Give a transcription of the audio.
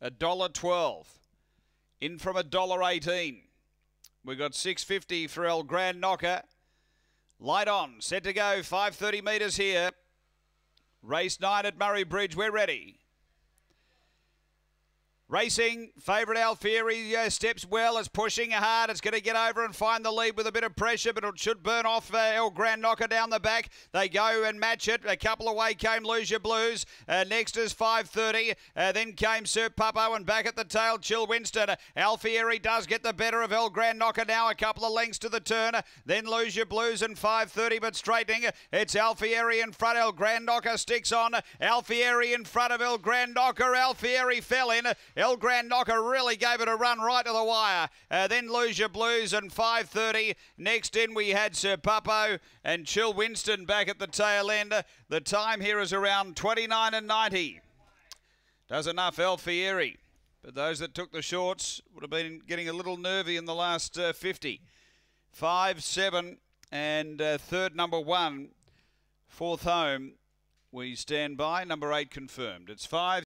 a dollar twelve. In from a dollar eighteen. We got six fifty for El Grand Knocker. Light on, set to go, five thirty metres here. Race nine at Murray Bridge. We're ready. Racing favourite Alfieri uh, steps well. It's pushing hard. It's going to get over and find the lead with a bit of pressure, but it should burn off uh, El Grand Knocker down the back. They go and match it. A couple away came Lose Your Blues. Uh, next is 5:30. Uh, then came Sir Papo and back at the tail Chill Winston. Alfieri does get the better of El Grand Knocker now. A couple of lengths to the turn. Then Lose Your Blues and 5:30, but straightening. It's Alfieri in front. El Grand Knocker sticks on. Alfieri in front of El Grand Knocker. Alfieri fell in. El Grand Knocker really gave it a run right to the wire. Uh, then Lose Your Blues and 5.30. Next in we had Sir Papo and Chill Winston back at the tail end. The time here is around 29 and 90. Does enough El Fieri. But those that took the shorts would have been getting a little nervy in the last uh, 50. 5, 7 and uh, third number 1. Fourth home we stand by. Number 8 confirmed. It's 5.